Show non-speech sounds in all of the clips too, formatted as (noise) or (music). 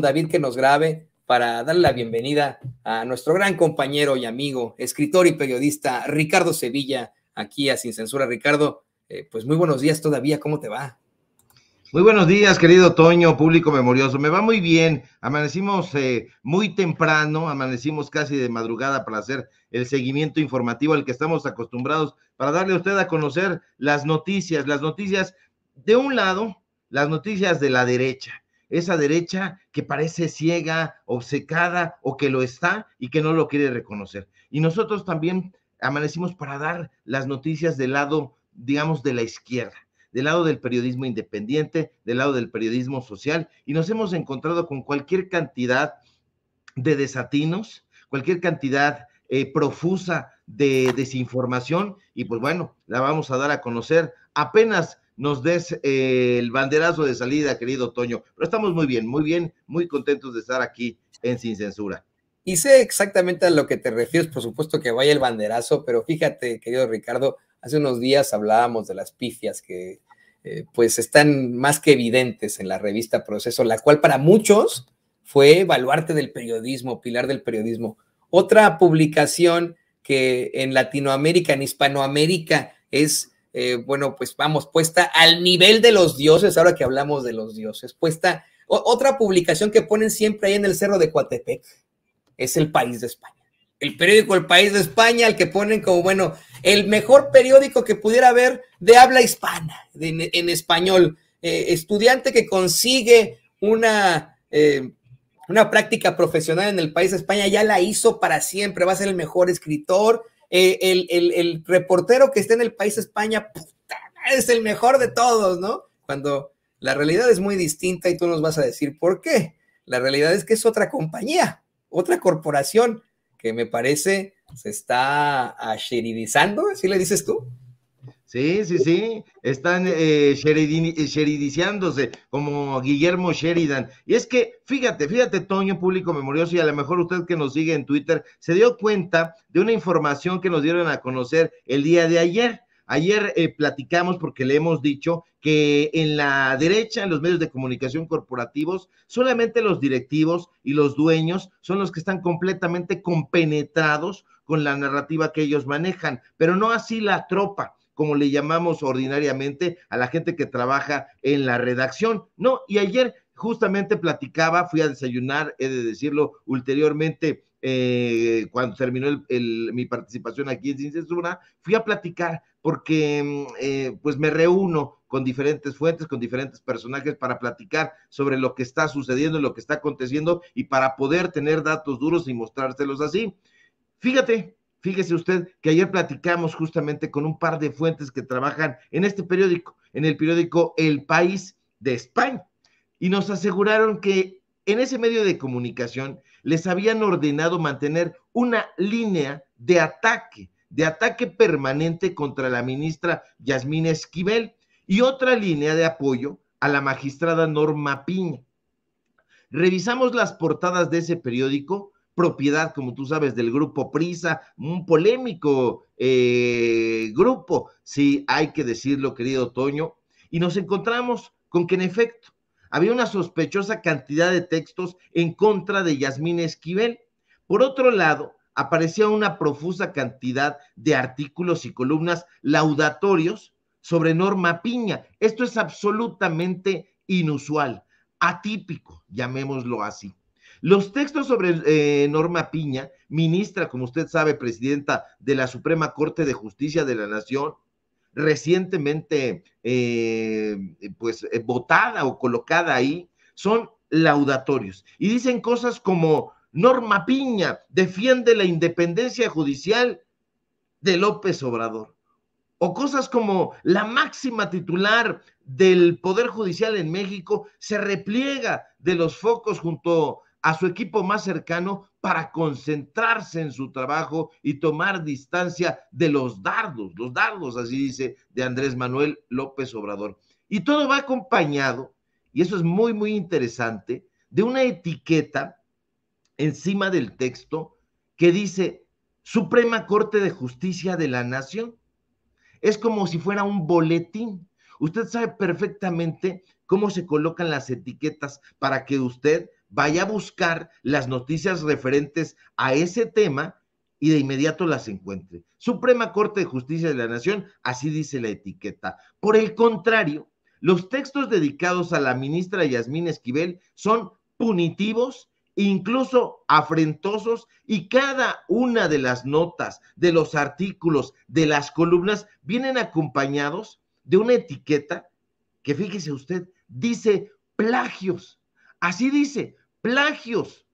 David que nos grabe para darle la bienvenida a nuestro gran compañero y amigo, escritor y periodista Ricardo Sevilla, aquí a Sin Censura. Ricardo, eh, pues muy buenos días todavía, ¿cómo te va? Muy buenos días, querido Toño, público memorioso. Me va muy bien. Amanecimos eh, muy temprano, amanecimos casi de madrugada para hacer el seguimiento informativo al que estamos acostumbrados, para darle a usted a conocer las noticias, las noticias de un lado, las noticias de la derecha, esa derecha que parece ciega, obcecada o que lo está y que no lo quiere reconocer. Y nosotros también amanecimos para dar las noticias del lado, digamos, de la izquierda, del lado del periodismo independiente, del lado del periodismo social, y nos hemos encontrado con cualquier cantidad de desatinos, cualquier cantidad eh, profusa de desinformación y pues bueno, la vamos a dar a conocer apenas nos des eh, el banderazo de salida, querido Toño. Pero estamos muy bien, muy bien, muy contentos de estar aquí en Sin Censura. Y sé exactamente a lo que te refieres, por supuesto que vaya el banderazo, pero fíjate, querido Ricardo, hace unos días hablábamos de las pifias que eh, pues están más que evidentes en la revista Proceso, la cual para muchos fue baluarte del periodismo, pilar del periodismo. Otra publicación que en Latinoamérica, en Hispanoamérica, es eh, bueno, pues vamos, puesta al nivel de los dioses, ahora que hablamos de los dioses, puesta otra publicación que ponen siempre ahí en el Cerro de Coatepec, es El País de España. El periódico El País de España, el que ponen como, bueno, el mejor periódico que pudiera haber de habla hispana, en, español. Eh, estudiante que consigue una, eh, una práctica profesional en el País de España, ya la hizo para siempre, va a ser el mejor escritor, eh, el, reportero que está en el país España, es el mejor de todos, ¿no? Cuando la realidad es muy distinta y tú nos vas a decir por qué. La realidad es que es otra compañía, otra corporación que me parece se pues, está asheridizando, así le dices tú? Sí, sí, sí, están eh, sheridiciándose eh, como Guillermo Sheridan. Y es que, fíjate, fíjate, Toño, público memorioso, y a lo mejor usted que nos sigue en Twitter, se dio cuenta de una información que nos dieron a conocer el día de ayer. Ayer eh, platicamos porque le hemos dicho que en la derecha, en los medios de comunicación corporativos, solamente los directivos y los dueños son los que están completamente compenetrados con la narrativa que ellos manejan, pero no así la tropa como le llamamos ordinariamente a la gente que trabaja en la redacción. No, y ayer justamente platicaba, fui a desayunar, he de decirlo ulteriormente, eh, cuando terminó mi participación aquí en Sin Censura, fui a platicar porque mm, eh, pues me reúno con diferentes fuentes, con diferentes personajes para platicar sobre lo que está sucediendo, lo que está aconteciendo y para poder tener datos duros y mostrárselos así. Fíjate, Fíjese usted que ayer platicamos justamente con un par de fuentes que trabajan en este periódico, en el periódico El País de España, y nos aseguraron que en ese medio de comunicación les habían ordenado mantener una línea de ataque, de ataque permanente contra la ministra Yasmín Esquivel y otra línea de apoyo a la magistrada Norma Piña. Revisamos las portadas de ese periódico propiedad, como tú sabes, del grupo Prisa, un polémico eh, grupo, si hay que decirlo, querido Toño, y nos encontramos con que en efecto había una sospechosa cantidad de textos en contra de Yasmín Esquivel. Por otro lado, aparecía una profusa cantidad de artículos y columnas laudatorios sobre Norma Piña. Esto es absolutamente inusual, atípico, llamémoslo así. Los textos sobre eh, Norma Piña, ministra, como usted sabe, presidenta de la Suprema Corte de Justicia de la Nación, recientemente eh, pues eh, votada o colocada ahí, son laudatorios. Y dicen cosas como Norma Piña defiende la independencia judicial de López Obrador. O cosas como la máxima titular del Poder Judicial en México se repliega de los focos junto a a su equipo más cercano para concentrarse en su trabajo y tomar distancia de los dardos, los dardos, así dice, de Andrés Manuel López Obrador. Y todo va acompañado, y eso es muy, muy interesante, de una etiqueta encima del texto que dice Suprema Corte de Justicia de la Nación. Es como si fuera un boletín. Usted sabe perfectamente cómo se colocan las etiquetas para que usted vaya a buscar las noticias referentes a ese tema y de inmediato las encuentre. Suprema Corte de Justicia de la Nación, así dice la etiqueta. Por el contrario, los textos dedicados a la ministra Yasmín Esquivel son punitivos, incluso afrentosos, y cada una de las notas, de los artículos, de las columnas, vienen acompañados de una etiqueta que, fíjese usted, dice plagios. Así dice, plagios.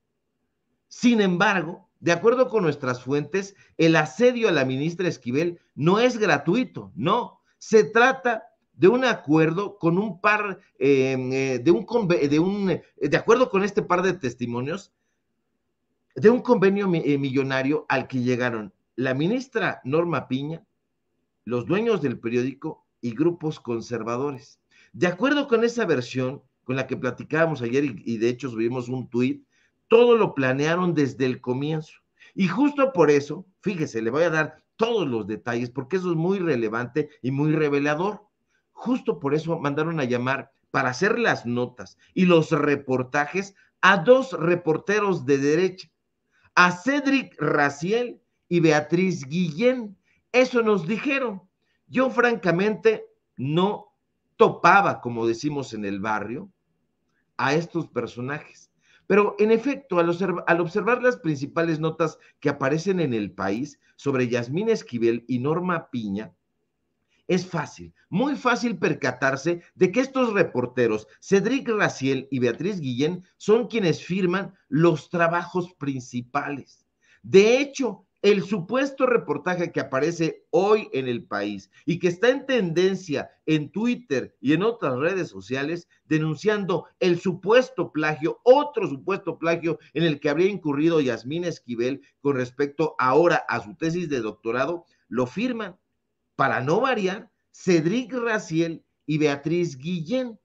Sin embargo, de acuerdo con nuestras fuentes, el asedio a la ministra Esquivel no es gratuito, no. Se trata de un acuerdo con un par, em, eh, de, un, de, un, de acuerdo con este par de testimonios, de un convenio eh, millonario al que llegaron la ministra Norma Piña, los dueños del periódico y grupos conservadores. De acuerdo con esa versión, con la que platicábamos ayer y, de hecho subimos un tuit, todo lo planearon desde el comienzo. Y justo por eso, fíjese, le voy a dar todos los detalles porque eso es muy relevante y muy revelador. Justo por eso mandaron a llamar para hacer las notas y los reportajes a dos reporteros de derecha, a Cedric Raciel y Beatriz Guillén. Eso nos dijeron. Yo francamente no topaba, como decimos en el barrio, a estos personajes. Pero en efecto, al, observar las principales notas que aparecen en el país sobre Yasmín Esquivel y Norma Piña, es fácil, muy fácil percatarse de que estos reporteros, Cedric Raciel y Beatriz Guillén, son quienes firman los trabajos principales. De hecho, el supuesto reportaje que aparece hoy en el país y que está en tendencia en Twitter y en otras redes sociales denunciando el supuesto plagio, otro supuesto plagio en el que habría incurrido Yasmín Esquivel con respecto ahora a su tesis de doctorado, lo firman, para no variar, Cedric Raciel y Beatriz Guillén.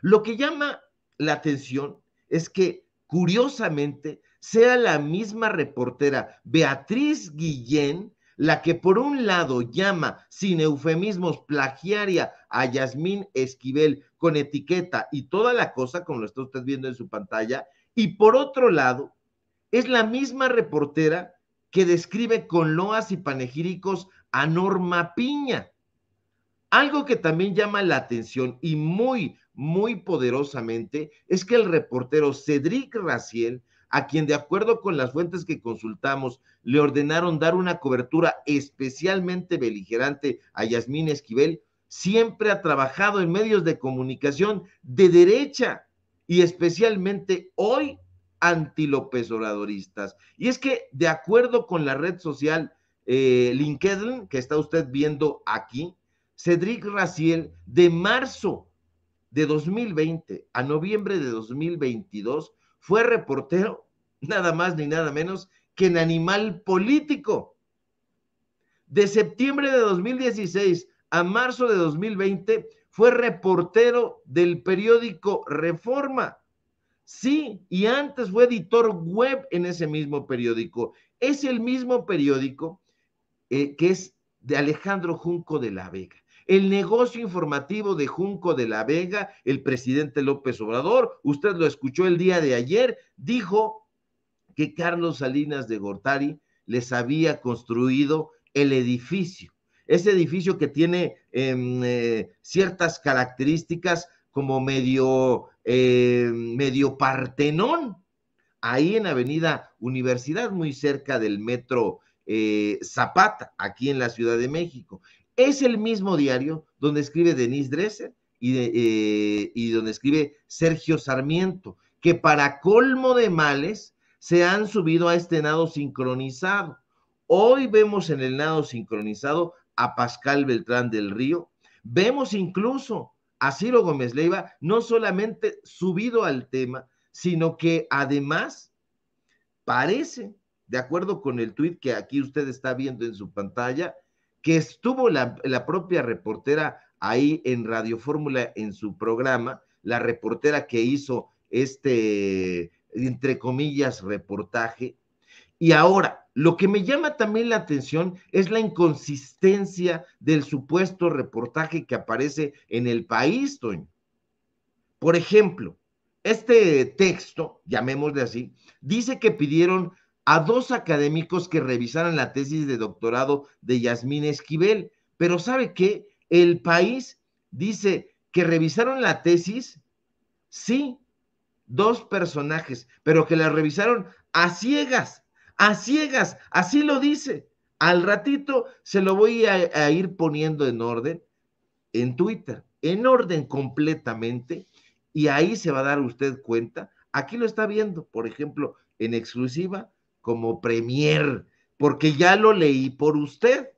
Lo que llama la atención es que, curiosamente, sea la misma reportera Beatriz Guillén la que por un lado llama sin eufemismos plagiaria a Yasmín Esquivel con etiqueta y toda la cosa, como lo está usted viendo en su pantalla, y por otro lado es la misma reportera que describe con loas y panegíricos a Norma Piña. Algo que también llama la atención y muy, muy poderosamente es que el reportero Cedric Raciel a quien de acuerdo con las fuentes que consultamos le ordenaron dar una cobertura especialmente beligerante a Yasmín Esquivel, siempre ha trabajado en medios de comunicación de derecha y especialmente hoy lópez Y es que de acuerdo con la red social eh, LinkedIn, que está usted viendo aquí, Cedric Raciel, de marzo de 2020 a noviembre de 2022, fue reportero, nada más ni nada menos, que en Animal Político. De septiembre de 2016 a marzo de 2020 fue reportero del periódico Reforma. Sí, y antes fue editor web en ese mismo periódico. Es el mismo periódico eh, que es de Alejandro Junco de la Vega. El negocio informativo de Junco de la Vega, el presidente López Obrador, usted lo escuchó el día de ayer, dijo que Carlos Salinas de Gortari les había construido el edificio. Ese edificio que tiene em, eh, ciertas características como medio, em, medio Partenón, ahí en Avenida Universidad, muy cerca del metro eh, Zapata, aquí en la Ciudad de México. Es el mismo diario donde escribe Denise Dresser eh, y, donde escribe Sergio Sarmiento, que para colmo de males se han subido a este nado sincronizado. Hoy vemos en el nado sincronizado a Pascal Beltrán del Río, vemos incluso a Ciro Gómez Leiva no solamente subido al tema, sino que además parece, de acuerdo con el tweet que aquí usted está viendo en su pantalla, que estuvo la, propia reportera ahí en Radio Fórmula en su programa, la reportera que hizo este, entre comillas, reportaje. Y ahora, lo que me llama también la atención es la inconsistencia del supuesto reportaje que aparece en el país, Toño. Por ejemplo, este texto, llamémosle así, dice que pidieron a dos académicos que revisaron la tesis de doctorado de Yasmín Esquivel. Pero ¿sabe qué? El país dice que revisaron la tesis, sí, dos personajes, pero que la revisaron a ciegas, a ciegas, así lo dice. Al ratito se lo voy a, a ir poniendo en orden en Twitter, en orden completamente, y ahí se va a dar usted cuenta. Aquí lo está viendo, por ejemplo, en exclusiva como premier, porque ya lo leí por usted,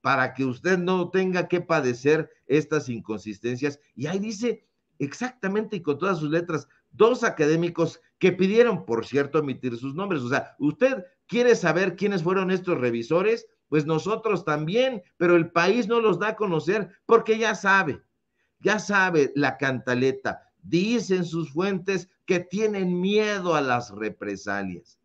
para que usted no tenga que padecer estas inconsistencias. Y ahí dice exactamente y con todas sus letras, dos académicos que pidieron, por cierto, omitir sus nombres. O sea, usted quiere saber quiénes fueron estos revisores, pues nosotros también, pero el país no los da a conocer porque ya sabe, ya sabe la cantaleta. Dicen sus fuentes que tienen miedo a las represalias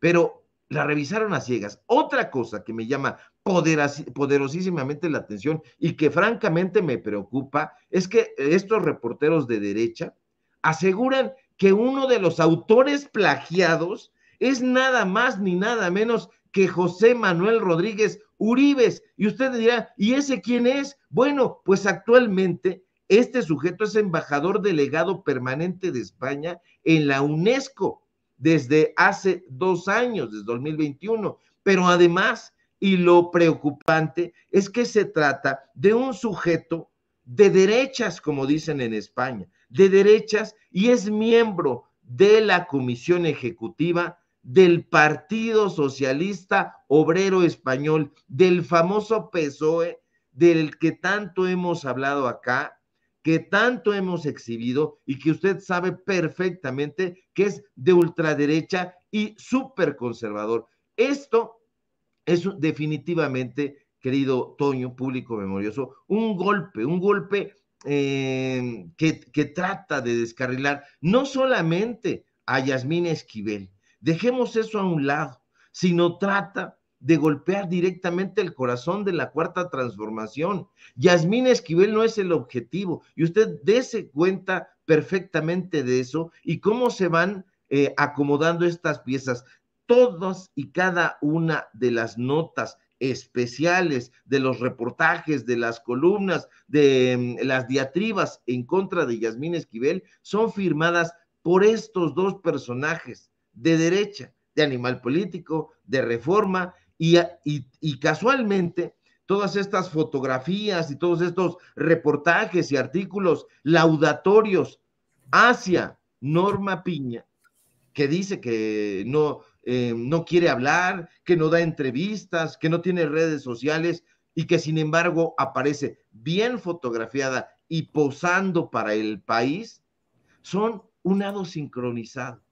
pero la revisaron a ciegas. Otra cosa que me llama poderosísimamente la atención y que francamente me preocupa es que estos reporteros de derecha aseguran que uno de los autores plagiados es nada más ni nada menos que José Manuel Rodríguez Uribes. Y usted dirá, ¿y ese quién es? Bueno, pues actualmente este sujeto es embajador delegado permanente de España en la UNESCO desde hace dos años, desde 2021. Pero además, y lo preocupante, es que se trata de un sujeto de derechas, como dicen en España, de derechas, y es miembro de la comisión ejecutiva del Partido Socialista Obrero Español, del famoso PSOE, del que tanto hemos hablado acá, que tanto hemos exhibido y que usted sabe perfectamente que es de ultraderecha y súper conservador. Esto es definitivamente, querido Toño, público memorioso, un golpe, un golpe eh, que, que trata de descarrilar no solamente a Yasmín Esquivel, dejemos eso a un lado, sino trata de golpear directamente el corazón de la cuarta transformación. Yasmín Esquivel no es el objetivo y usted dése cuenta perfectamente de eso y cómo se van eh, acomodando estas piezas. Todas y cada una de las notas especiales, de los reportajes, de las columnas, de mm, las diatribas en contra de Yasmín Esquivel, son firmadas por estos dos personajes de derecha, de animal político, de reforma, y, casualmente, todas estas fotografías y todos estos reportajes y artículos laudatorios hacia Norma Piña, que dice que no, eh, no quiere hablar, que no da entrevistas, que no tiene redes sociales y que sin embargo aparece bien fotografiada y posando para el país, son un lado sincronizado.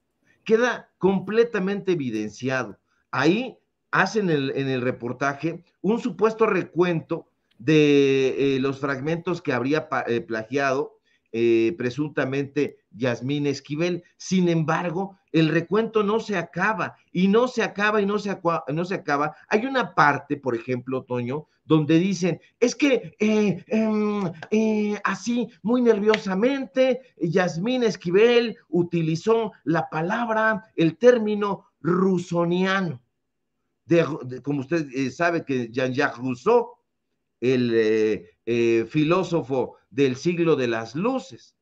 Queda completamente evidenciado. Ahí hacen en el reportaje un supuesto recuento de eh, los fragmentos que habría eh, plagiado eh, presuntamente Yasmín Esquivel. Sin embargo, el recuento no se acaba y no se acaba y no se, no se acaba. Hay una parte, por ejemplo, Toño, donde dicen, es que em, así, muy nerviosamente, Yasmín Esquivel utilizó la palabra, el término rusoniano como usted eh, sabe que Jean-Jacques Rousseau, el eh, eh, filósofo del siglo de las luces,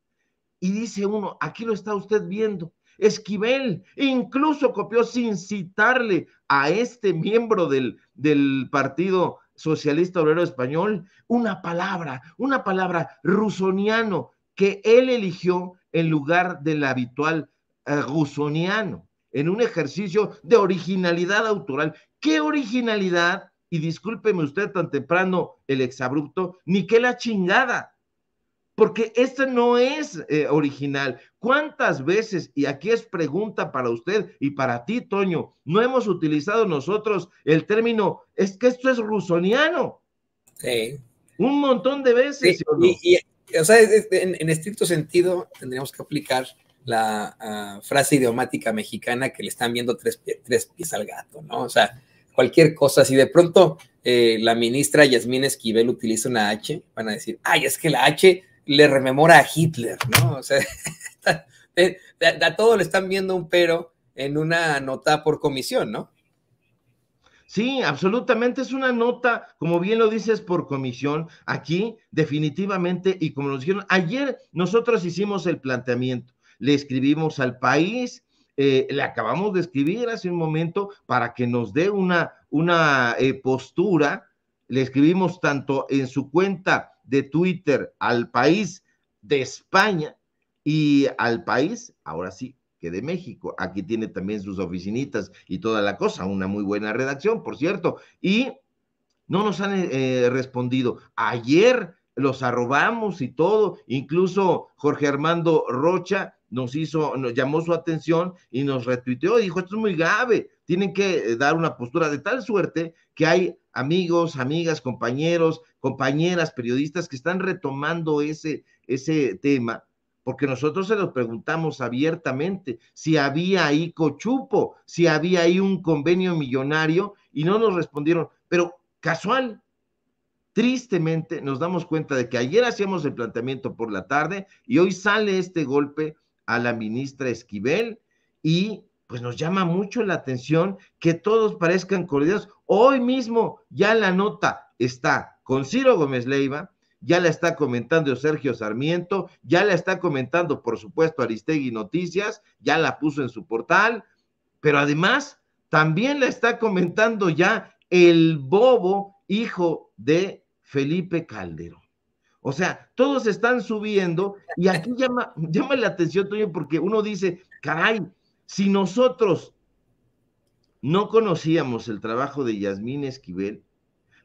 y dice uno, aquí lo está usted viendo. Esquivel incluso copió sin citarle a este miembro del, del Partido Socialista Obrero Español una palabra, una palabra rusoniano que él eligió en lugar del habitual rusoniano en un ejercicio de originalidad autoral. ¿Qué originalidad? Y discúlpeme usted tan temprano el exabrupto, ni qué la chingada. Porque esto no es eh, original. ¿Cuántas veces, y aquí es pregunta para usted y para ti, Toño, no hemos utilizado nosotros el término, es que esto es rusoniano? Sí. Un montón de veces. y, o sea, en estricto sentido, tendríamos que aplicar la ah, frase idiomática mexicana que le están viendo tres, pies al gato, ¿no? O sea, cualquier cosa, si de pronto eh, la ministra Yasmín Esquivel utiliza una H, van a decir, ay, es que la H le rememora a Hitler, ¿no? O sea, (laughs) a todo le están viendo un pero en una nota por comisión, ¿no? Sí, absolutamente es una nota, como bien lo dices, por comisión. Aquí, definitivamente, y como nos dijeron, ayer nosotros hicimos el planteamiento le escribimos al país, eh, le acabamos de escribir hace un momento para que nos dé una, una eh, postura. Le escribimos tanto en su cuenta de Twitter al país de España y al país, ahora sí, que de México. Aquí tiene también sus oficinitas y toda la cosa, una muy buena redacción, por cierto. Y no nos han eh, respondido. Ayer los arrobamos y todo. Incluso Jorge Armando Rocha nos hizo, nos llamó su atención y nos retuiteó, dijo, esto es muy grave, tienen que eh, dar una postura de tal suerte que hay amigos, amigas, compañeros, compañeras, periodistas que están retomando ese, ese tema, porque nosotros se los preguntamos abiertamente si había ahí cochupo, si había ahí un convenio millonario y no nos respondieron, pero casual, Tristemente nos damos cuenta de que ayer hacíamos el planteamiento por la tarde y hoy sale este golpe a la ministra Esquivel y pues nos llama mucho la atención que todos parezcan coordinados. Hoy mismo ya la nota está con Ciro Gómez Leiva, ya la está comentando Sergio Sarmiento, ya la está comentando, por supuesto, Aristegui Noticias, ya la puso en su portal, pero además también la está comentando ya el bobo hijo de Felipe Calderón. O sea, todos están subiendo y aquí (laughs) llama, llama la atención, Toño, porque uno dice, caray, si nosotros no conocíamos el trabajo de Yasmín Esquivel,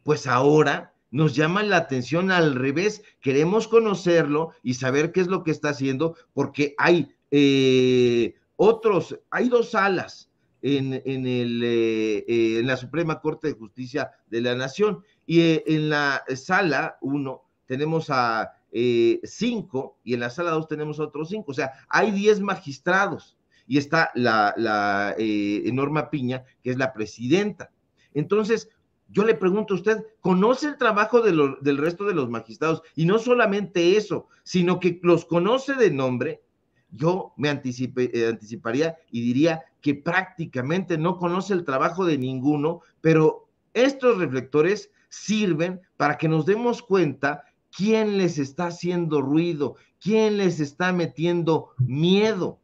pues ahora nos llama la atención al revés, queremos conocerlo y saber qué es lo que está haciendo, porque hay eh, otros, hay dos salas en, el, eh, eh, en la Suprema Corte de Justicia de la Nación eh, eh, y en la sala 1 tenemos a 5 y en la sala 2 tenemos a otros 5. O sea, hay 10 magistrados y está la, la eh, Norma Piña, que es la presidenta. Entonces, yo le pregunto a usted, ¿conoce el trabajo del resto de los magistrados? Y no solamente eso, sino que los conoce de nombre. Yo me anticiparía y diría que prácticamente no conoce el trabajo de ninguno, pero estos reflectores sirven para que nos demos cuenta quién les está haciendo ruido, quién les está metiendo miedo.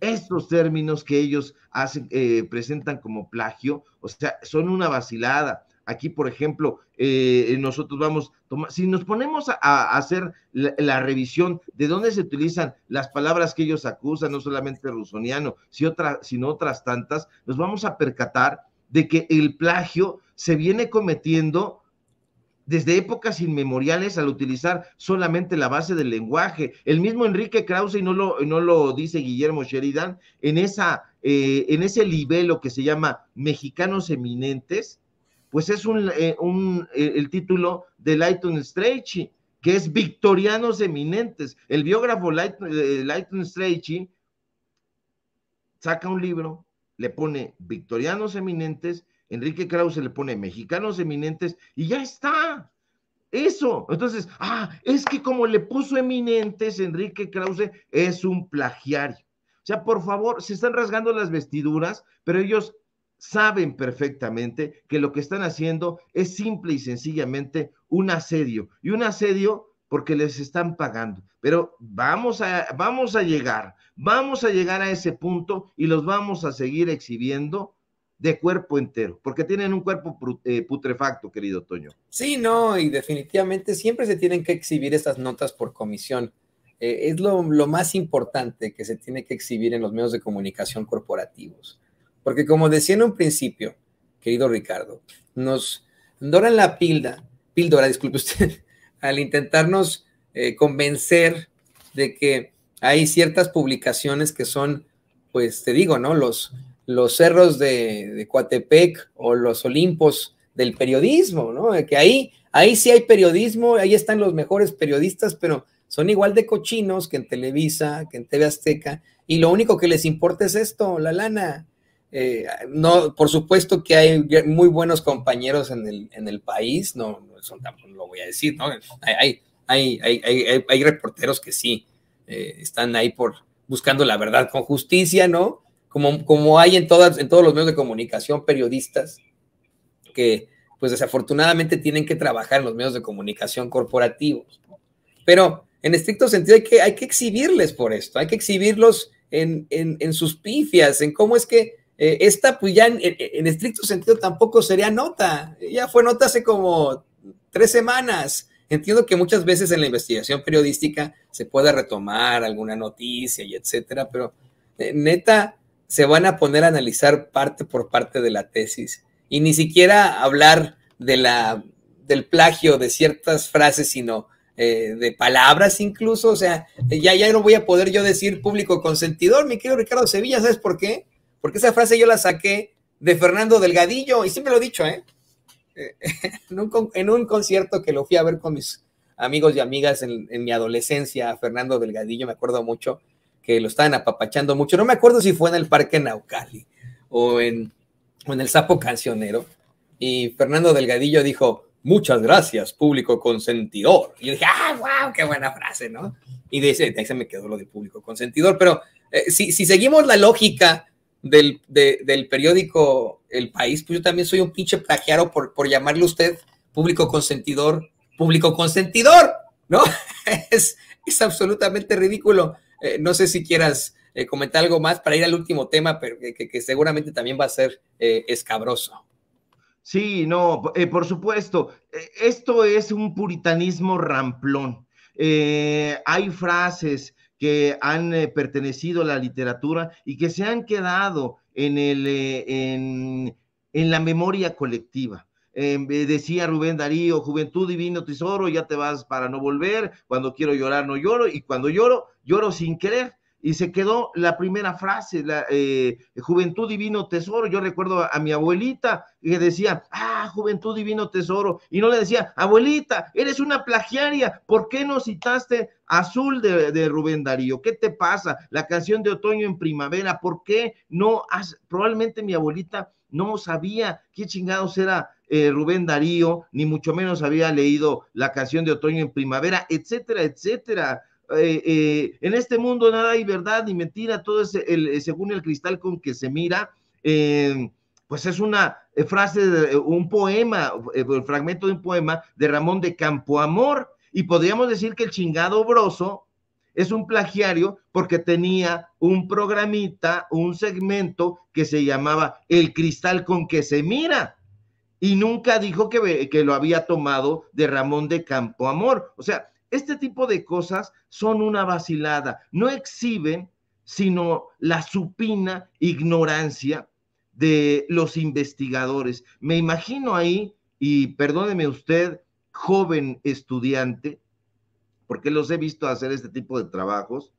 Estos términos que ellos hacen, eh, presentan como plagio, o sea, son una vacilada. Aquí, por ejemplo, eh, nosotros vamos, si nos ponemos a, hacer la, revisión de dónde se utilizan las palabras que ellos acusan, no solamente rusoniano, sino otras tantas, nos vamos a percatar de que el plagio se viene cometiendo desde épocas inmemoriales al utilizar solamente la base del lenguaje. El mismo Enrique Krause, y no lo, no lo dice Guillermo Sheridan, en, esa, eh, en ese libelo que se llama Mexicanos Eminentes, pues es un, eh, eh, el título de Lighton Strachey, que es Victorianos Eminentes. El biógrafo Lighton Leighton Strachey saca un libro, le pone Victorianos Eminentes, Enrique Krause le pone mexicanos eminentes y ya está. Eso. Entonces, ah, es que como le puso eminentes Enrique Krause, es un plagiario. O sea, por favor, se están rasgando las vestiduras, pero ellos saben perfectamente que lo que están haciendo es simple y sencillamente un asedio. Y un asedio porque les están pagando. Pero vamos a, vamos a llegar, vamos a llegar a ese punto y los vamos a seguir exhibiendo de cuerpo entero, porque tienen un cuerpo eh, putrefacto, querido Toño. Sí, no, y definitivamente siempre se tienen que exhibir estas notas por comisión. Eh, es lo, más importante que se tiene que exhibir en los medios de comunicación corporativos. Porque como decía en un principio, querido Ricardo, nos doran la pilda, píldora, disculpe usted, (laughs) al intentarnos eh, convencer de que hay ciertas publicaciones que son, pues te digo, ¿no? Los, los cerros de, Coatepec o los Olimpos del periodismo, ¿no? Que ahí, ahí sí hay periodismo, ahí están los mejores periodistas, pero son igual de cochinos que en Televisa, que en TV Azteca, y lo único que les importa es esto, la lana. Eh, no, por supuesto que hay muy buenos compañeros en el, en el país, no, lo voy a decir, ¿no? Hay, hay, hay, hay reporteros que sí eh, están ahí por buscando la verdad con justicia, ¿no? como, hay en, todas, en todos los medios de comunicación, periodistas que pues desafortunadamente tienen que trabajar en los medios de comunicación corporativos. Pero en estricto sentido hay que, exhibirles por esto, hay que exhibirlos en, sus pifias, en cómo es que eh, esta pues ya en, estricto sentido tampoco sería nota, ya fue nota hace como tres semanas. Entiendo que muchas veces en la investigación periodística se puede retomar alguna noticia y etcétera, pero eh, neta, se van a poner a analizar parte por parte de la tesis y ni siquiera hablar de la, del plagio de ciertas frases, sino eh, de palabras incluso. O sea, ya, ya no voy a poder yo decir público consentidor, mi querido Ricardo Sevilla, ¿sabes por qué? Porque esa frase yo la saqué de Fernando Delgadillo y siempre lo he dicho, ¿eh? (laughs) en, un, concierto que lo fui a ver con mis amigos y amigas en mi adolescencia, Fernando Delgadillo, me acuerdo mucho, que lo estaban apapachando mucho. No me acuerdo si fue en el Parque Naucali o en, en el Sapo Cancionero. Y Fernando Delgadillo dijo, muchas gracias, público consentidor. Y yo dije, ah, wow, qué buena frase, ¿no? Y de, ahí se me quedó lo de público consentidor. Pero eh, si, seguimos la lógica del, periódico El País, pues yo también soy un pinche plagiaro por, por llamarle usted público consentidor, público consentidor, ¿no? (laughs) es, es absolutamente ridículo. Eh, no sé si quieras eh, comentar algo más para ir al último tema, pero que, seguramente también va a ser eh, escabroso. Sí, no, por supuesto. Esto es un puritanismo ramplón. hay frases que han pertenecido a la literatura y que se han quedado en, el, en, la memoria colectiva. decía Rubén Darío, juventud divino tesoro, ya te vas para no volver, cuando quiero llorar no lloro, y cuando lloro lloro sin querer. Y se quedó la primera frase, la eh, juventud divino tesoro. Yo recuerdo a, mi abuelita que decía, ah, juventud divino tesoro. Y no le decía, abuelita, eres una plagiaria, ¿por qué no citaste Azul de, Rubén Darío? ¿Qué te pasa? La canción de otoño en primavera, ¿por qué no has? Probablemente mi abuelita no sabía qué chingados era eh, Rubén Darío, ni mucho menos había leído la canción de otoño en primavera, etcétera, etcétera. Eh, eh, en este mundo nada hay verdad ni mentira, todo es el, eh, según el cristal con que se mira. pues es una frase, de, un poema, el fragmento de un poema de Ramón de Campoamor. Y podríamos decir que el chingado broso es un plagiario porque tenía un programita, un segmento que se llamaba El cristal con que se mira. Y nunca dijo que, que lo había tomado de Ramón de Campoamor. O sea, este tipo de cosas son una vacilada, no exhiben sino la supina ignorancia de los investigadores. Me imagino ahí, y perdóneme usted, joven estudiante, porque los he visto hacer este tipo de trabajos,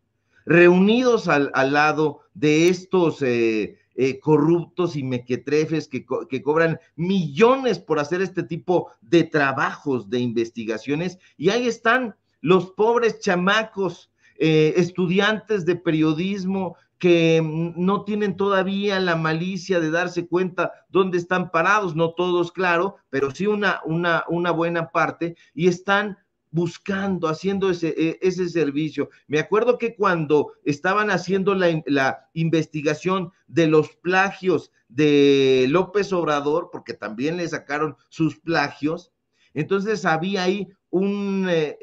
reunidos al, lado de estos eh, eh, corruptos y mequetrefes que, que cobran millones por hacer este tipo de trabajos, de investigaciones, y ahí están los pobres chamacos, eh, estudiantes de periodismo que no tienen todavía la malicia de darse cuenta dónde están parados, no todos, claro, pero sí una, una, una buena parte, y están buscando, haciendo ese, e, ese, servicio. Me acuerdo que cuando estaban haciendo la, la, investigación de los plagios de López Obrador, porque también le sacaron sus plagios, entonces había ahí eh,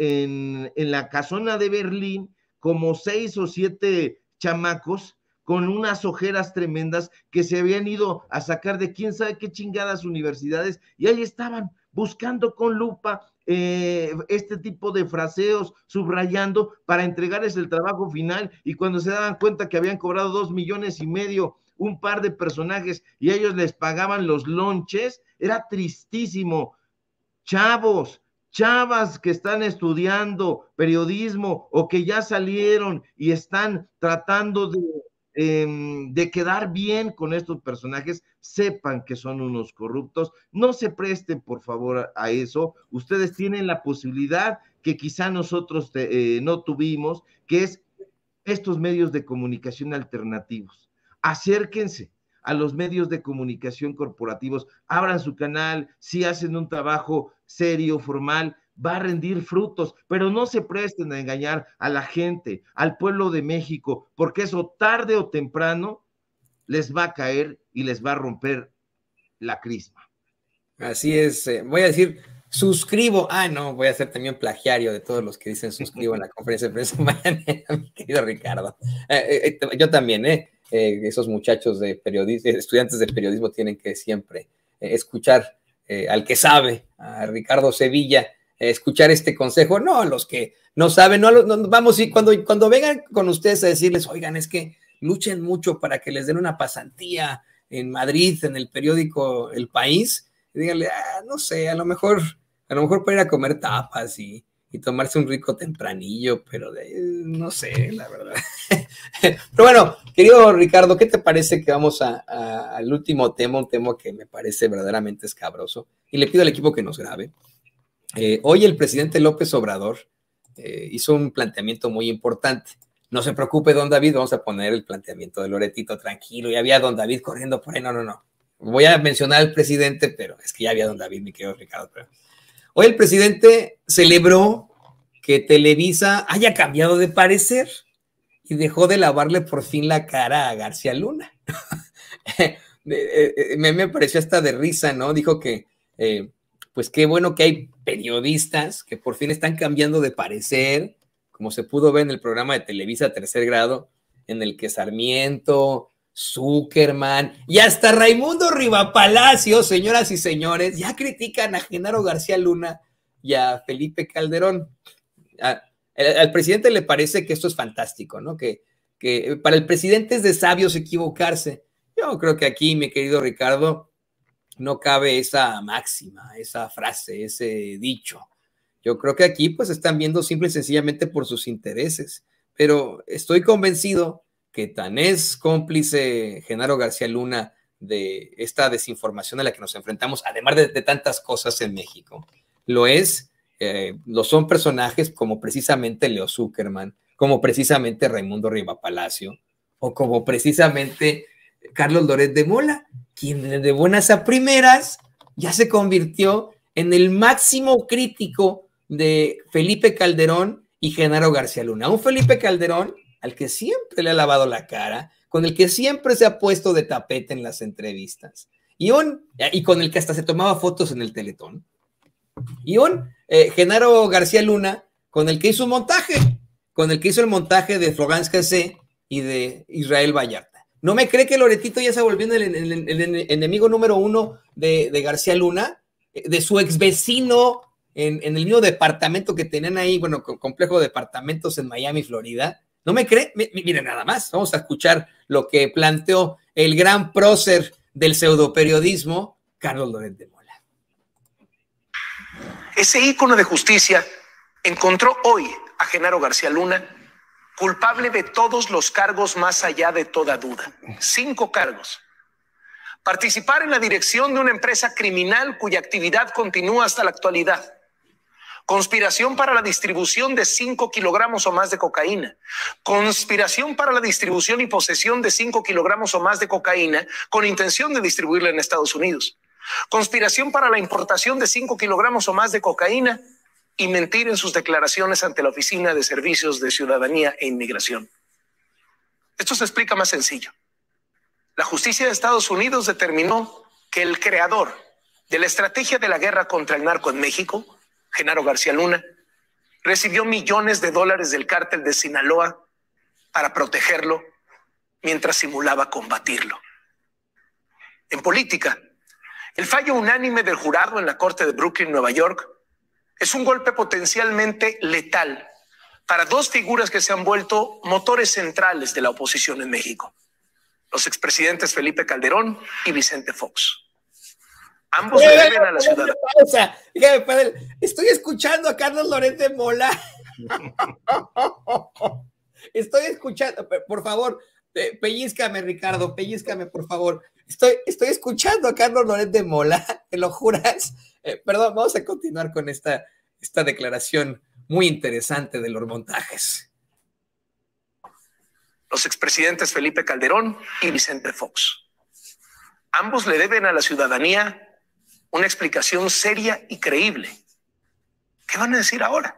en, la casona de Berlín como seis o siete chamacos con unas ojeras tremendas que se habían ido a sacar de quién sabe qué chingadas universidades y ahí estaban buscando con lupa eh, este tipo de fraseos, subrayando para entregarles el trabajo final y cuando se daban cuenta que habían cobrado dos millones y medio un par de personajes y ellos les pagaban los lonches, era tristísimo. Chavos, chavas que están estudiando periodismo o que ya salieron y están tratando em, de, quedar bien con estos personajes, sepan que son unos corruptos, no se presten por favor a, eso, ustedes tienen la posibilidad que quizá nosotros eh, no tuvimos, que es estos medios de comunicación alternativos. Acérquense a los medios de comunicación corporativos, abran su canal, si hacen un trabajo serio, formal, va a rendir frutos, pero no se presten a engañar a la gente, al pueblo de México, porque eso tarde o temprano les va a caer y les va a romper la crisma. Así es, eh, voy a decir, suscribo, ah, no, voy a ser también plagiario de todos los que dicen suscribo en la conferencia de prensa mañana, (laughs) mi querido Ricardo. Eh, eh, yo también, esos muchachos de periodismo, estudiantes de periodismo tienen que siempre escuchar eh, al que sabe, a Ricardo Sevilla, eh, escuchar este consejo. No, a los que no saben, no, vamos, y cuando, cuando vengan con ustedes a decirles, oigan, es que luchen mucho para que les den una pasantía en Madrid, en el periódico El País, díganle, ah, no sé, a lo mejor, a lo mejor para ir a comer tapas y y tomarse un rico tempranillo, pero no sé, la verdad. (laughs) pero bueno, querido Ricardo, ¿qué te parece que vamos a, al último tema, un tema que me parece verdaderamente escabroso? Y le pido al equipo que nos grabe. Eh, hoy el presidente López Obrador eh, hizo un planteamiento muy importante. No se preocupe, don David, vamos a poner el planteamiento de Loretito tranquilo. Ya había don David corriendo por ahí. No, no, no. Voy a mencionar al presidente, pero es que ya había don David, mi querido Ricardo. Pero Hoy el presidente celebró que Televisa haya cambiado de parecer y dejó de lavarle por fin la cara a García Luna. (laughs) Eh, eh, eh, me, pareció hasta de risa, ¿no? Dijo que, pues qué bueno que hay periodistas que por fin están cambiando de parecer, como se pudo ver en el programa de Televisa Tercer Grado, en el que Sarmiento, Zuckerman y hasta Raimundo Rivapalacio, señoras y señores, ya critican a Genaro García Luna y a Felipe Calderón. al, presidente le parece que esto es fantástico, ¿no? Que, que para el presidente es de sabios equivocarse. Yo creo que aquí, mi querido Ricardo, no cabe esa máxima, esa frase, ese dicho. Yo creo que aquí pues están viendo simple y sencillamente por sus intereses, pero estoy convencido que tan es cómplice Genaro García Luna de esta desinformación a la que nos enfrentamos, además de, tantas cosas en México. Lo es, eh, son personajes como precisamente Leo Zuckerman, como precisamente Raimundo Riva Palacio, o como precisamente Carlos Loret de Mola, quien de buenas a primeras ya se convirtió en el máximo crítico de Felipe Calderón y Genaro García Luna. Un Felipe Calderón al que siempre le ha lavado la cara, con el que siempre se ha puesto de tapete en las entrevistas, y, y con el que hasta se tomaba fotos en el teletón, y un eh, Genaro García Luna, con el que hizo un montaje, con el que hizo el montaje de Florence Cassé y de Israel Vallarta. ¿No me cree que Loretito ya se ha el, el, enemigo número uno de, García Luna, eh, de su ex vecino en, en, el mismo departamento que tenían ahí, bueno, complejo de departamentos en Miami, Florida? ¿No me cree? mire nada más, vamos a escuchar lo que planteó el gran prócer del pseudoperiodismo, Carlos Lorente Mola. Ese ícono de justicia encontró hoy a Genaro García Luna culpable de todos los cargos más allá de toda duda. Cinco cargos. Participar en la dirección de una empresa criminal cuya actividad continúa hasta la actualidad. Conspiración para la distribución de 5 kilogramos o más de cocaína. Conspiración para la distribución y posesión de 5 kilogramos o más de cocaína con intención de distribuirla en Estados Unidos. Conspiración para la importación de 5 kilogramos o más de cocaína y mentir en sus declaraciones ante la Oficina de Servicios de Ciudadanía e Inmigración. Esto se explica más sencillo. La justicia de Estados Unidos determinó que el creador de la estrategia de la guerra contra el narco en México Genaro García Luna, recibió millones de dólares del cártel de Sinaloa para protegerlo mientras simulaba combatirlo. En política, el fallo unánime del jurado en la Corte de Brooklyn, Nueva York, es un golpe potencialmente letal para dos figuras que se han vuelto motores centrales de la oposición en México, los expresidentes Felipe Calderón y Vicente Fox. Ambos le deben a la ciudadanía. O sea, estoy escuchando a Carlos Lorente Mola. (laughs) estoy escuchando, por favor, pellizcame, Ricardo, pellizcame, por favor. Estoy, estoy escuchando a Carlos Lorente Mola, (laughs) te lo juras. Eh, perdón, vamos a continuar con esta, esta declaración muy interesante de los montajes. Los expresidentes Felipe Calderón y Vicente Fox. Ambos le deben a la ciudadanía una explicación seria y creíble. ¿Qué van a decir ahora?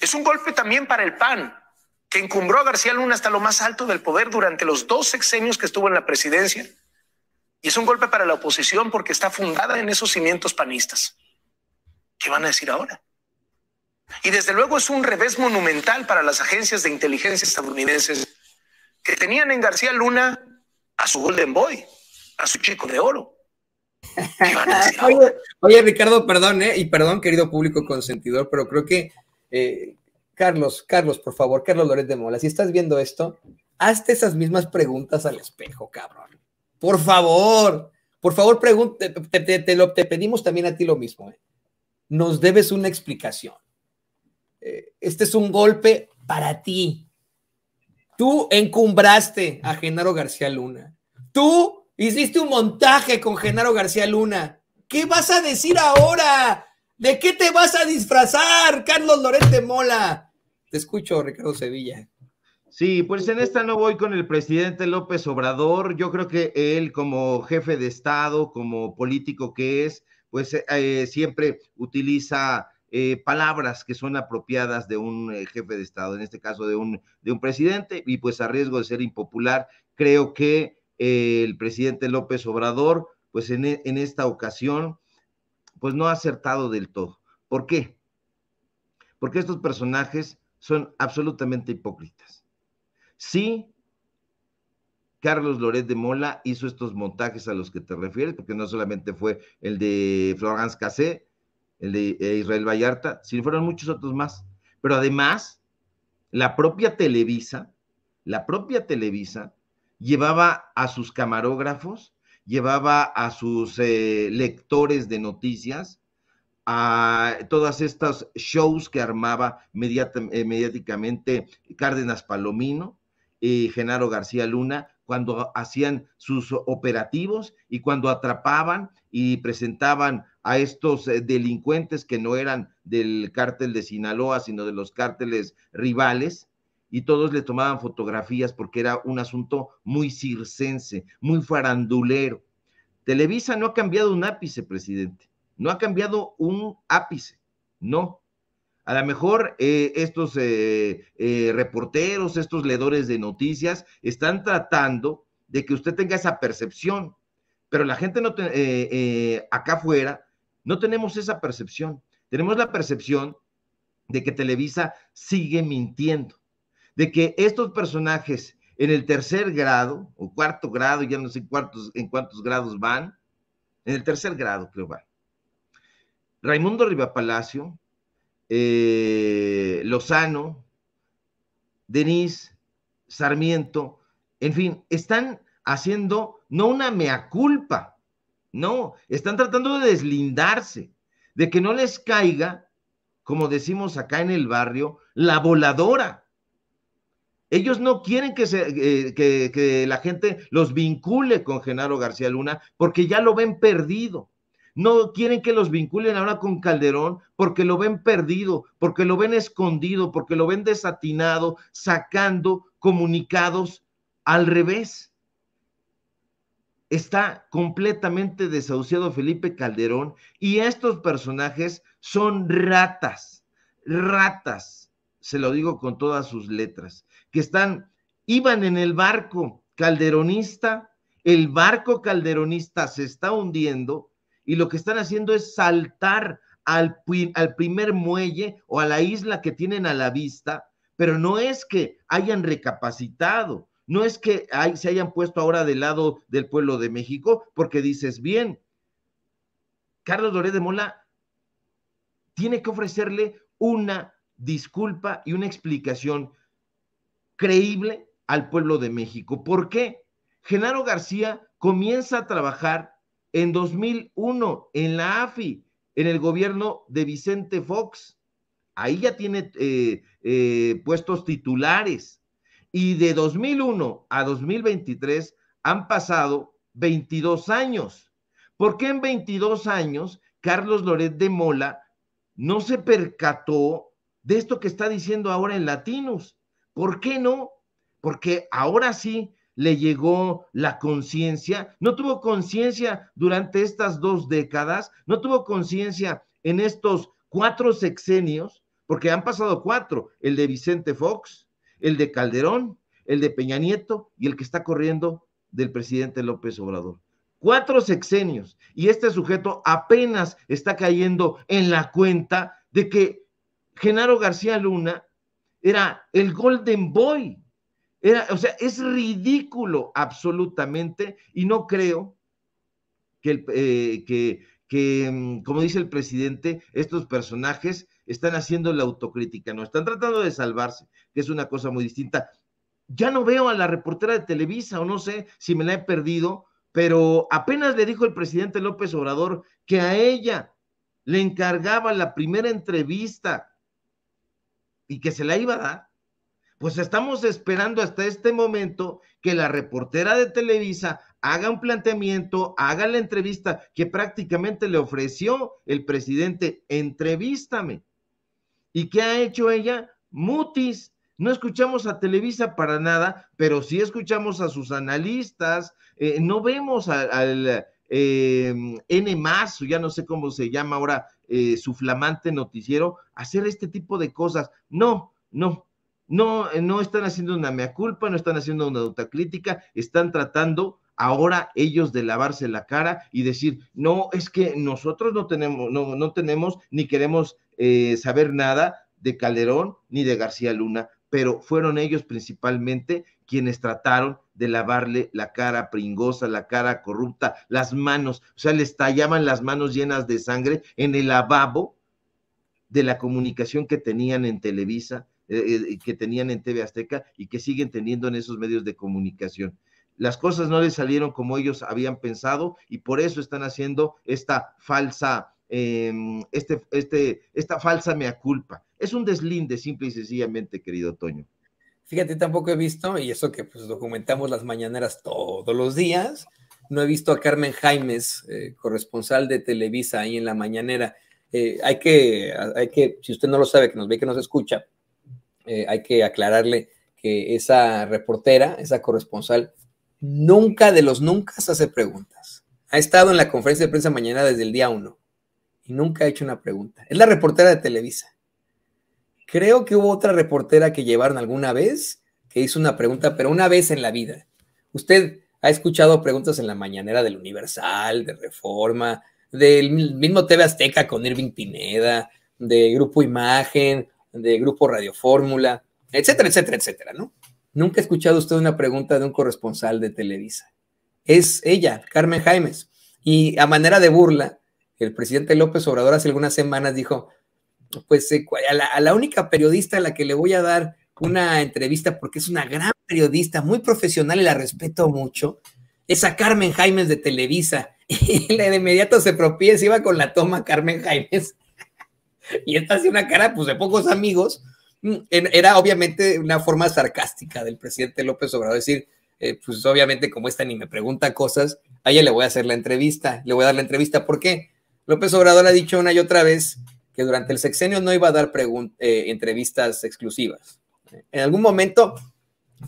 Es un golpe también para el PAN, que encumbró a García Luna hasta lo más alto del poder durante los dos sexenios que estuvo en la presidencia. Y es un golpe para la oposición porque está fundada en esos cimientos panistas. ¿Qué van a decir ahora? Y desde luego es un revés monumental para las agencias de inteligencia estadounidenses que tenían en García Luna a su Golden Boy, a su chico de oro. (laughs) oye, Ricardo, perdón, ¿eh? Y perdón, querido público consentidor, pero creo que, eh, Carlos, Carlos, por favor, Carlos Loret de Mola, si estás viendo esto, hazte esas mismas preguntas al espejo, cabrón. Por favor, por favor, te, te, te pedimos también a ti lo mismo. ¿eh? Nos debes una explicación. Eh, este es un golpe para ti. Tú encumbraste a Genaro García Luna. Tú Hiciste un montaje con Genaro García Luna. ¿Qué vas a decir ahora? ¿De qué te vas a disfrazar, Carlos Lorente Mola? Te escucho, Ricardo Sevilla. Sí, pues en esta no voy con el presidente López Obrador. Yo creo que él como jefe de Estado, como político que es, pues eh, eh, siempre utiliza eh, palabras que son apropiadas de un jefe de Estado, en este caso de un, de un presidente, y pues a riesgo de ser impopular, creo que el presidente López Obrador, pues en, e, en esta ocasión, pues no ha acertado del todo. ¿Por qué? Porque estos personajes son absolutamente hipócritas. Sí, Carlos Loret de Mola hizo estos montajes a los que te refieres, porque no solamente fue el de Florence Cassé, el de eh, Israel Vallarta, sino fueron muchos otros más. Pero además, la propia Televisa, la propia Televisa llevaba a sus camarógrafos, llevaba a sus eh, lectores de noticias, a todas estas shows que armaba eh, mediáticamente Cárdenas Palomino y Genaro García Luna cuando hacían sus operativos y cuando atrapaban y presentaban a estos eh, delincuentes que no eran del cártel de Sinaloa, sino de los cárteles rivales, y todos le tomaban fotografías porque era un asunto muy circense, muy farandulero. Televisa no ha cambiado un ápice, presidente, no ha cambiado un ápice, no. A lo mejor eh, estos eh, eh, reporteros, estos leedores de noticias, están tratando de que usted tenga esa percepción, pero la gente no acá afuera no tenemos esa percepción. Tenemos la percepción de que Televisa sigue mintiendo de que estos personajes en el tercer grado o cuarto grado, ya no sé en cuántos grados van, en el tercer grado creo va. Raimundo Rivapalacio, eh, Lozano, Denise, Sarmiento, en fin, están haciendo no una mea culpa, no, están tratando de deslindarse, de que no les caiga, como decimos acá en el barrio, la voladora. Ellos no quieren que, se, eh, la gente los vincule con Genaro García Luna porque ya lo ven perdido. No quieren que los vinculen ahora con Calderón porque lo ven perdido, porque lo ven escondido, porque lo ven desatinado, sacando comunicados al revés. Está completamente desahuciado Felipe Calderón y estos personajes son ratas, ratas se lo digo con todas sus letras, que están, iban en el barco calderonista, el barco calderonista se está hundiendo y lo que están haciendo es saltar al, al primer muelle o a la isla que tienen a la vista, pero no es que hayan recapacitado, no es que se hayan puesto ahora del lado del pueblo de México, porque dices bien, Carlos Doré de Mola tiene que ofrecerle una disculpa y una explicación creíble al pueblo de México. ¿Por qué? Genaro García comienza a trabajar en 2001 en la AFI, en el gobierno de Vicente Fox. Ahí ya tiene eh, eh, puestos titulares. Y de 2001 a 2023 han pasado 22 años. ¿Por qué en 22 años Carlos Loret de Mola no se percató de esto que está diciendo ahora en Latinos. ¿Por qué no? Porque ahora sí le llegó la conciencia, no tuvo conciencia durante estas dos décadas, no tuvo conciencia en estos cuatro sexenios, porque han pasado cuatro, el de Vicente Fox, el de Calderón, el de Peña Nieto y el que está corriendo del presidente López Obrador. Cuatro sexenios y este sujeto apenas está cayendo en la cuenta de que Genaro García Luna era el Golden Boy. Era, o sea, es ridículo absolutamente y no creo que, eh, que, que, mm, como dice el presidente, estos personajes están haciendo la autocrítica, no, están tratando de salvarse, que es una cosa muy distinta. Ya no veo a la reportera de Televisa o no sé si me la he perdido, pero apenas le dijo el presidente López Obrador que a ella le encargaba la primera entrevista y que se la iba a dar. Pues estamos esperando hasta este momento que la reportera de Televisa haga un planteamiento, haga la entrevista que prácticamente le ofreció el presidente, entrevístame. ¿Y qué ha hecho ella? Mutis. No escuchamos a Televisa para nada, pero sí escuchamos a sus analistas, eh, no vemos al, eh, N más, ya no sé cómo se llama ahora eh, su flamante noticiero, hacer este tipo de cosas. No, no, no, eh, no están haciendo una mea culpa, no están haciendo una autocrítica, están tratando ahora ellos de lavarse la cara y decir, no, es que nosotros no tenemos, no, no tenemos ni queremos eh, saber nada de Calderón ni de García Luna pero fueron ellos principalmente quienes trataron de lavarle la cara pringosa, la cara corrupta, las manos, o sea, les tallaban las manos llenas de sangre en el lavabo de la comunicación que tenían en Televisa, eh, eh, que tenían en TV Azteca y que siguen teniendo en esos medios de comunicación. Las cosas no les salieron como ellos habían pensado y por eso están haciendo esta falsa, em, este, este, esta falsa mea culpa es un deslinde, simple y sencillamente, querido Toño. Fíjate, tampoco he visto, y eso que pues documentamos las mañaneras todos los días, no he visto a Carmen Jaimes, eh, corresponsal de Televisa, ahí en la mañanera. Eh, hay, que, hay que, si usted no lo sabe, que nos ve, que nos escucha, eh, hay que aclararle que esa reportera, esa corresponsal, nunca de los nunca hace preguntas. Ha estado en la conferencia de prensa mañana desde el día uno y nunca ha hecho una pregunta. Es la reportera de Televisa. Creo que hubo otra reportera que llevaron alguna vez que hizo una pregunta, pero una vez en la vida. Usted ha escuchado preguntas en la mañanera del Universal, de Reforma, del mismo TV Azteca con Irving Pineda, de Grupo Imagen, de Grupo Radio Fórmula, etcétera, etcétera, etcétera, ¿no? Nunca ha escuchado usted una pregunta de un corresponsal de Televisa. Es ella, Carmen Jaimes. Y a manera de burla, el presidente López Obrador hace algunas semanas dijo, pues eh, a, la, única periodista a la que le voy a dar una entrevista porque es una gran periodista, muy profesional y la respeto mucho, es a Carmen Jaimes de Televisa. (laughs) Y de inmediato se propía, se iba con la toma Carmen Jaimes. (laughs) y esta hace una cara, pues, de pocos amigos. Mm, era obviamente una forma sarcástica del presidente López Obrador, decir, eh, pues obviamente como esta ni me pregunta cosas, a ella le voy a hacer la entrevista, le voy a dar la entrevista. ¿Por qué? López Obrador ha dicho una y otra vez que durante el sexenio no iba a dar eh, entrevistas exclusivas. En algún momento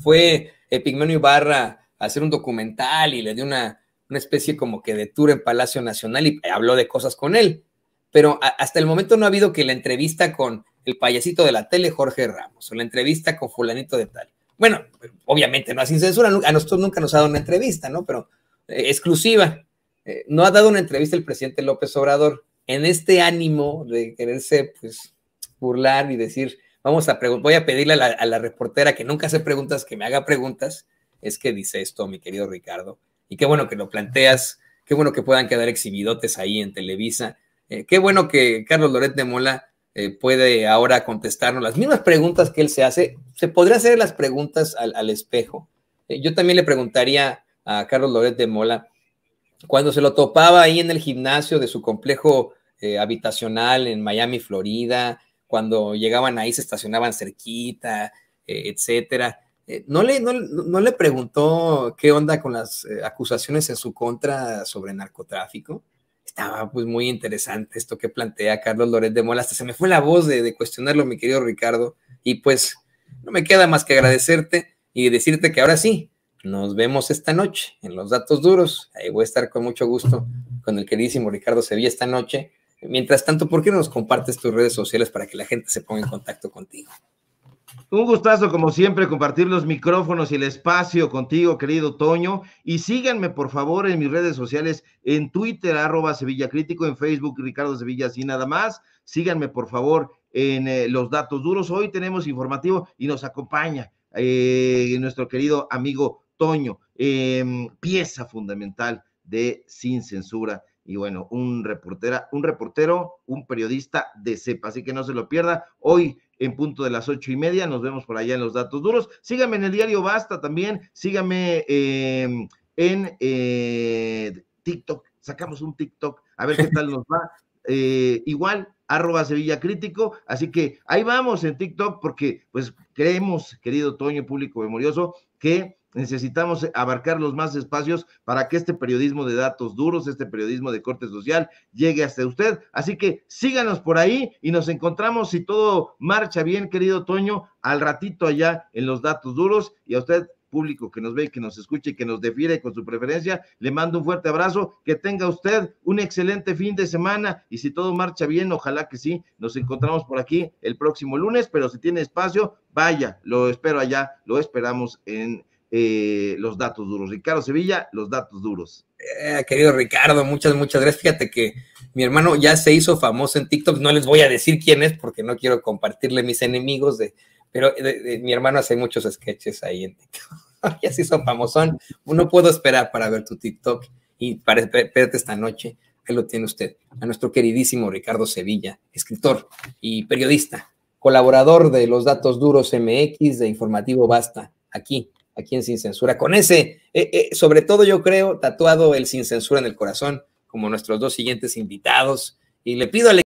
fue Epigmenio eh, Ibarra a hacer un documental y le dio una, especie como que de tour en Palacio Nacional y habló de cosas con él. Pero hasta el momento no ha habido que la entrevista con el payasito de la tele Jorge Ramos o la entrevista con fulanito de tal. Bueno, obviamente no, sin censura, a nosotros nunca nos ha dado una entrevista, ¿no? Pero eh, exclusiva. no ha dado una entrevista el presidente López Obrador en este ánimo de quererse pues burlar y decir, vamos a voy a pedirle a la, reportera que nunca hace preguntas, que me haga preguntas, es que dice esto, mi querido Ricardo. Y qué bueno que lo planteas, qué bueno que puedan quedar exhibidotes ahí en Televisa, eh, qué bueno que Carlos Loret de Mola eh, puede ahora contestarnos las mismas preguntas que él se hace. Se podría hacer las preguntas al, espejo. Eh, yo también le preguntaría a Carlos Loret de Mola, cuando se lo topaba ahí en el gimnasio de su complejo eh, habitacional en Miami, Florida, cuando llegaban ahí se estacionaban cerquita, eh, etcétera. Eh, no, le, no, le preguntó qué onda con las acusaciones en su contra sobre narcotráfico. Estaba pues muy interesante esto que plantea Carlos Loret de Mola. Hasta se me fue la voz de, de cuestionarlo, mi querido Ricardo. Y pues no me queda más que agradecerte y decirte que ahora sí, nos vemos esta noche en Los Datos Duros. Ahí voy a estar con mucho gusto con el queridísimo Ricardo Sevilla esta noche Mientras tanto, ¿por qué no nos compartes tus redes sociales para que la gente se ponga en contacto contigo? Un gustazo, como siempre, compartir los micrófonos y el espacio contigo, querido Toño. Y síganme, por favor, en mis redes sociales, en Twitter, arroba Sevilla en Facebook, Ricardo Sevilla, y nada más. Síganme, por favor, en eh, Los Datos Duros. Hoy tenemos informativo y nos acompaña eh, nuestro querido amigo Toño, em, pieza fundamental de Sin Censura y bueno, un reportera, un reportero, un periodista de cepa. Así que no se lo pierda. Hoy en punto de las ocho y media, nos vemos por allá en los datos duros. Sígame en el diario Basta también, sígame em, en eh, TikTok. Sacamos un TikTok, a ver qué (laughs) tal nos va. Eh, igual, arroba Sevilla Crítico. Así que ahí vamos en TikTok porque pues creemos, querido Toño, público memorioso, que Necesitamos abarcar los más espacios para que este periodismo de datos duros, este periodismo de corte social, llegue hasta usted. Así que síganos por ahí y nos encontramos, si todo marcha bien, querido Toño, al ratito allá en los datos duros. Y a usted, público que nos ve, que nos escuche, que nos defiere con su preferencia, le mando un fuerte abrazo. Que tenga usted un excelente fin de semana. Y si todo marcha bien, ojalá que sí, nos encontramos por aquí el próximo lunes. Pero si tiene espacio, vaya, lo espero allá, lo esperamos en eh, los datos duros. Ricardo Sevilla, los datos duros. Eh, querido Ricardo, muchas, muchas gracias. Fíjate que mi hermano ya se hizo famoso en TikTok. No les voy a decir quién es porque no quiero compartirle mis enemigos, de, pero mi hermano hace muchos sketches ahí en TikTok. (laughs) ya se hizo famosón. No puedo esperar para ver tu TikTok y para esperarte esta noche. Ahí lo tiene usted, a nuestro queridísimo Ricardo Sevilla, escritor y periodista, colaborador de Los Datos Duros MX de Informativo Basta, aquí aquí en Sin Censura, con ese, eh, eh, sobre todo yo creo, tatuado el Sin Censura en el corazón, como nuestros dos siguientes invitados. Y le pido al